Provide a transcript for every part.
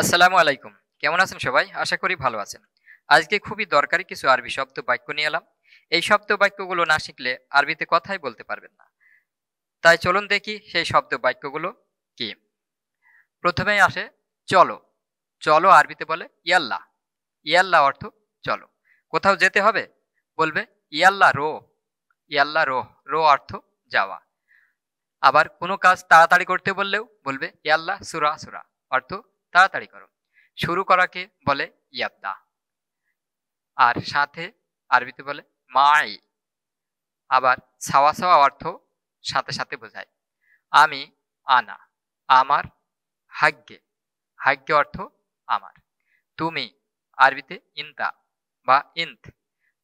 আসসালামু আলাইকুম কেমন আছেন সবাই আশা করি ভালো আছেন আজকে খুবই দরকারি কিছু আরবি শব্দ বাক্য নিয়ে এলাম এই শব্দ বাক্যগুলো না শিখলে আরবিতে কথাই বলতে পারবেন না তাই চলুন দেখি সেই শব্দ বাক্যগুলো কি প্রথমেই আসে চলো চলো আরবিতে বলে ইয়াল্লা ইয়াল্লা অর্থ চলো কোথাও যেতে হবে বলবে ইয়াল্লা রো ইয়াল্লা রো রো অর্থ যাওয়া আবার কোনো কাজ তাড়াতাড়ি করতে বললেও বলবে ইয়াল্লা সুরা সুরা অর্থ তাড়াতাড়ি করো শুরু করাকে বলে ইয়াবদা আর সাথে আরবিতে বলে মাই আবার ছাওয়া ছাওয়া অর্থ সাথে সাথে বোঝায় আমি আনা আমার হাগ্যে হাগ্য অর্থ আমার তুমি আরবিতে ইন্তা বা ইন্ত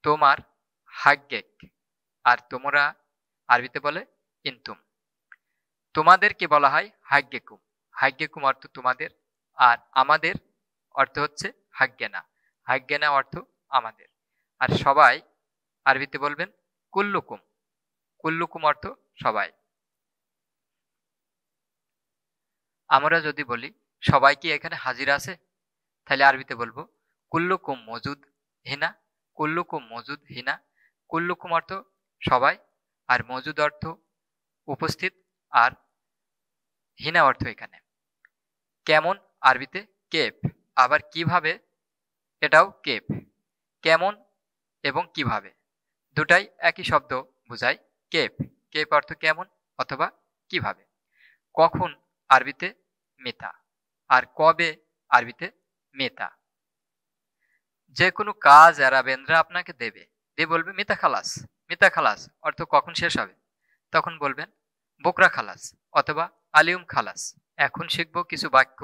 তোমার হাগ্যে আর তোমরা আরবিতে বলে ইন্তুম তোমাদেরকে বলা হয় হাগ্যেকুম হাগ্যেকুম অর্থ তোমাদের আর আমাদের অর্থ হচ্ছে হাজ্ঞানা হাজ্ঞানা অর্থ আমাদের আর সবাই আরবিতে বলবেন কুল্লুকুম কুল্লুকুম অর্থ সবাই আমরা যদি বলি সবাই কি এখানে হাজির আছে তাহলে আরবিতে বলবো কুল্লুকুম মজুদ হিনা কুল্লুকুম মজুদ হিনা কুল্লুকুম অর্থ সবাই আর মজুদ অর্থ উপস্থিত আর হিনা অর্থ এখানে কেমন আরবিতে কেপ আবার কিভাবে এটাও কেপ কেমন এবং কিভাবে দুটাই একই শব্দ বোঝায় কেপ কেপ অর্থ কেমন অথবা কিভাবে কখন আরবিতে মেতা আর কবে আরবিতে মেতা যে কোনো কাজ অ্যারাবেনরা আপনাকে দেবে দিয়ে বলবে মিতা খালাস মিতা খালাস অর্থ কখন শেষ হবে তখন বলবেন বোকরা খালাস অথবা আলিউম খালাস এখন শিখব কিছু বাক্য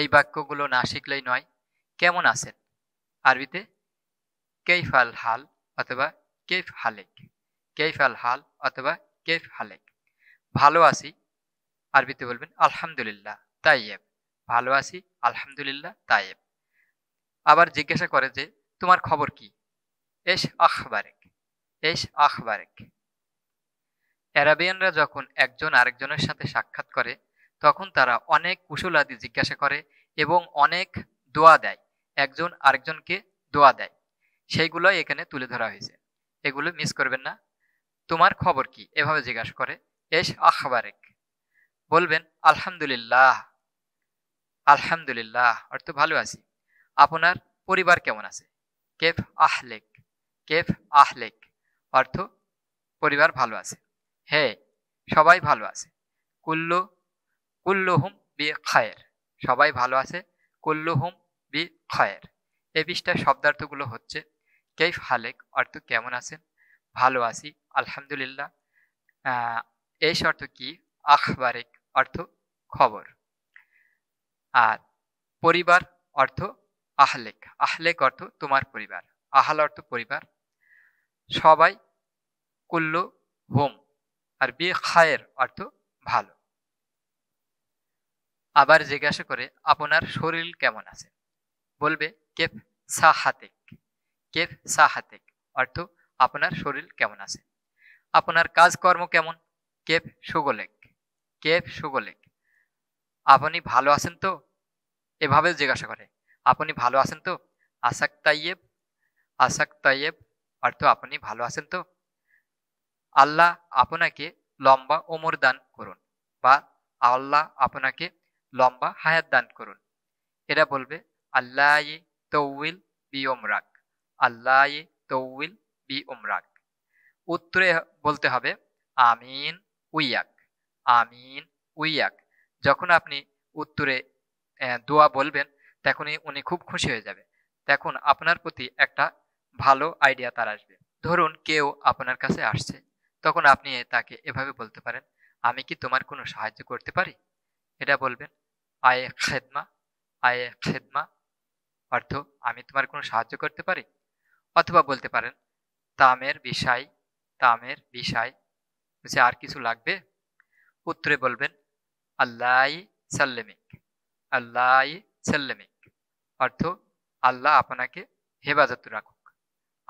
এই বাক্যগুলো না শিখলেই নয় কেমন আছেন আরবিতে কেফ আল হাল অথবা কেফ হালেক কেফ আল হাল অথবা কেফ হালেক ভালো আছি আরবিতে বলবেন আলহামদুলিল্লাহ তাইয়েব ভালো আছি আলহামদুলিল্লাহ তাইয়েব আবার জিজ্ঞাসা করে যে তোমার খবর কি এস আখবারেক এস আখবারেক অ্যারাবিয়ানরা যখন একজন আরেকজনের সাথে সাক্ষাৎ করে তখন তারা অনেক কুশলাদি জিজ্ঞাসা করে এবং অনেক দোয়া দেয় একজন আরেকজনকে দোয়া দেয় সেইগুলোই এখানে তুলে ধরা হয়েছে এগুলো মিস করবেন না তোমার খবর কি এভাবে জিজ্ঞাসা করে এস আখবারেক বলবেন আলহামদুলিল্লাহ আলহামদুলিল্লাহ অর্থ ভালো আছি আপনার পরিবার কেমন আছে কেফ আহলেক কেফ আহলেক অর্থ পরিবার ভালো আছে হে হ্যাঁ, সবাই ভালো আছে কুল্লু কুল্লুহুম বি খায়ের সবাই ভালো আছে কুল্লুহুম বি খায়ের এ পৃষ্ঠার শব্দার্থগুলো হচ্ছে কেফ হালেক অর্থ কেমন আছেন ভালো আছি আলহামদুলিল্লাহ এই অর্থ কি আখবারেক অর্থ খবর আর পরিবার অর্থ আহলেক আহলেক অর্থ তোমার পরিবার আহাল অর্থ পরিবার সবাই কুল্লু হোম আর বি খায়ের অর্থ ভালো আবার জিজ্ঞাসা করে আপনার শরীর কেমন আছে বলবে কেফ সাহাতেক কেফ সাহাতেক অর্থ আপনার শরীর কেমন আছে আপনার কাজকর্ম কেমন কেফ সুগলেক কেফ সুগলেক আপনি ভালো আছেন তো এভাবে জিজ্ঞাসা করে আপনি ভালো আছেন তো আসাক তাইয়েব আসাক তাইয়েব অর্থ আপনি ভালো আছেন তো আল্লাহ আপনাকে লম্বা ওমর দান করুন বা আল্লাহ আপনাকে লম্বা হায়াত দান করুন এরা বলবে আল্লাহ তৌইল বি ওমরাক আল্লাহ তৌইল বি ওমরাক উত্তরে বলতে হবে আমিন উইয়াক আমিন উইয়াক যখন আপনি উত্তরে দোয়া বলবেন তখনই উনি খুব খুশি হয়ে যাবে তখন আপনার প্রতি একটা ভালো আইডিয়া তার আসবে ধরুন কেউ আপনার কাছে আসছে তখন আপনি তাকে এভাবে বলতে পারেন আমি কি তোমার কোনো সাহায্য করতে পারি এটা বলবেন আয়ে খেদমা আয়ে খেদমা অর্থ আমি তোমার কোনো সাহায্য করতে পারি অথবা বলতে পারেন তামের বিষয় তামের বিষয় বুঝে আর কিছু লাগবে উত্তরে বলবেন আল্লাহ সাল্লেমিক আল্লাহ সাল্লেমিক অর্থ আল্লাহ আপনাকে হেফাজত রাখুক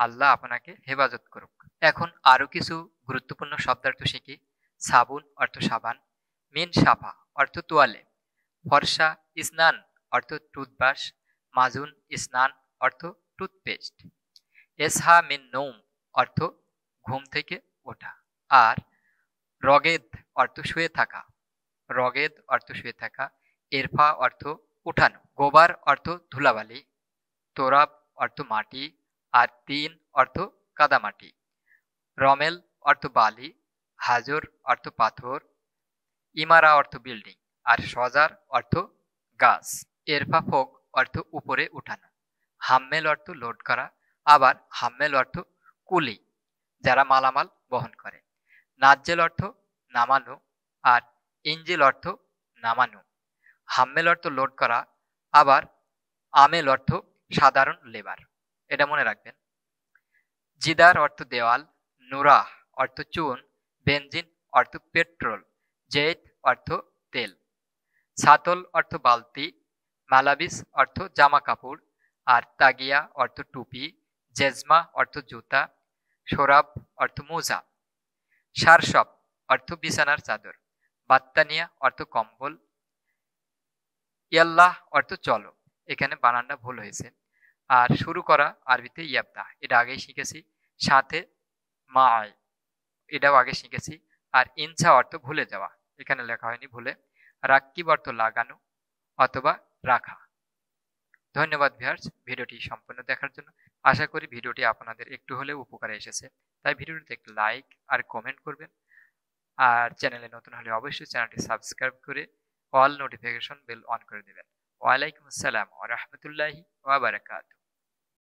আল্লাহ আপনাকে হেফাজত করুক এখন আরও কিছু গুরুত্বপূর্ণ শব্দার্থ শিখি সাবুন অর্থ সাবান মিন সাফা অর্থ তোয়ালে ফর্সা স্নান অর্থ টুথব্রাশ মাজুন স্নান অর্থ টুথপেস্ট এসহা মিন নোম অর্থ ঘুম থেকে ওঠা আর রগেদ অর্থ শুয়ে থাকা রগেদ অর্থ শুয়ে থাকা এরফা অর্থ উঠানো গোবার অর্থ ধুলাবালি তোরাব অর্থ মাটি আর তিন অর্থ কাদামাটি রমেল অর্থ বালি হাজর অর্থ পাথর ইমারা অর্থ বিল্ডিং আর সজার অর্থ গাছ এরফা ফোক অর্থ উপরে উঠানো হাম্মেল অর্থ লোড করা আবার হাম্মেল অর্থ কুলি যারা মালামাল বহন করে নাজ্জেল অর্থ নামানো আর ইঞ্জিল অর্থ নামানো হাম্মেল অর্থ লোড করা আবার আমেল অর্থ সাধারণ লেবার এটা মনে রাখবেন জিদার অর্থ দেওয়াল নুরাহ অর্থ চুন বেঞ্জিন অর্থ পেট্রোল জেট অর্থ তেল ছাতল অর্থ বালতি মালাবিস অর্থ জামা কাপড় আর তাগিয়া অর্থ টুপি জেজমা অর্থ জুতা সোরাব অর্থ মোজা সারসব অর্থ বিছানার চাদর বাত্তানিয়া অর্থ কম্বল ইয়াল্লাহ অর্থ চলো এখানে বানানটা ভুল হয়েছে আর শুরু করা আরবিতে ইয়াবদা এটা আগেই শিখেছি সাথে মা এটাও আগে শিখেছি আর ইনসা অর্থ ভুলে যাওয়া এখানে লেখা হয়নি ভুলে রাক্কিব বর্ত লাগানো অথবা রাখা ধন্যবাদ ভিয়ার্স ভিডিওটি সম্পূর্ণ দেখার জন্য আশা করি ভিডিওটি আপনাদের একটু হলেও উপকারে এসেছে তাই ভিডিওটিতে লাইক আর কমেন্ট করবেন আর চ্যানেলে নতুন হলে অবশ্যই চ্যানেলটি সাবস্ক্রাইব করে অল নোটিফিকেশন বেল অন করে দেবেন ওয়ালাইকুম আসসালাম ওয়া রাহমাতুল্লাহি ওয়া